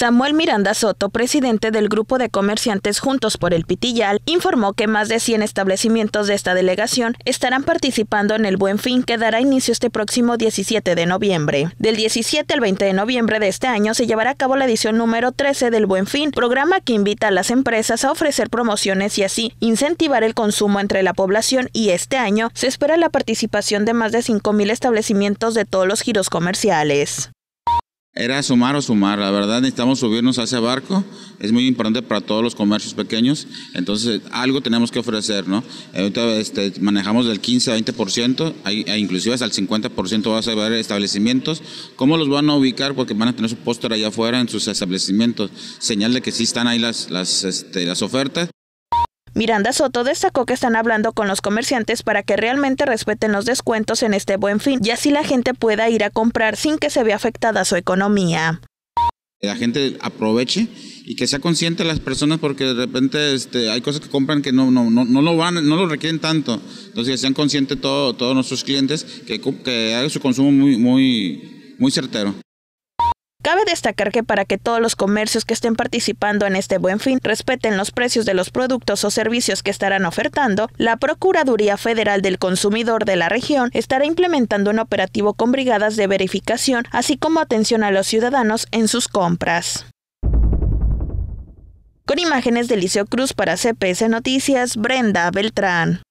Samuel Miranda Soto, presidente del grupo de comerciantes Juntos por el Pitillal, informó que más de 100 establecimientos de esta delegación estarán participando en el Buen Fin que dará inicio este próximo 17 de noviembre. Del 17 al 20 de noviembre de este año se llevará a cabo la edición número 13 del Buen Fin, programa que invita a las empresas a ofrecer promociones y así incentivar el consumo entre la población y este año se espera la participación de más de 5.000 establecimientos de todos los giros comerciales. Era sumar o sumar, la verdad necesitamos subirnos a ese barco, es muy importante para todos los comercios pequeños, entonces algo tenemos que ofrecer, ¿no? Ahorita este, manejamos del 15 a 20%, e inclusive hasta el 50% va a ver establecimientos, ¿cómo los van a ubicar? Porque van a tener su póster allá afuera en sus establecimientos, señal de que sí están ahí las, las, este, las ofertas Miranda Soto destacó que están hablando con los comerciantes para que realmente respeten los descuentos en este buen fin y así la gente pueda ir a comprar sin que se vea afectada su economía. La gente aproveche y que sea consciente las personas porque de repente este, hay cosas que compran que no, no, lo van, no lo requieren tanto. Entonces sean conscientes todos nuestros clientes que, que hagan su consumo muy, muy, muy certero. Cabe destacar que para que todos los comercios que estén participando en este buen fin respeten los precios de los productos o servicios que estarán ofertando, la Procuraduría Federal del Consumidor de la región estará implementando un operativo con brigadas de verificación, así como atención a los ciudadanos en sus compras. Con imágenes de Liceo Cruz para CPS Noticias, Brenda Beltrán.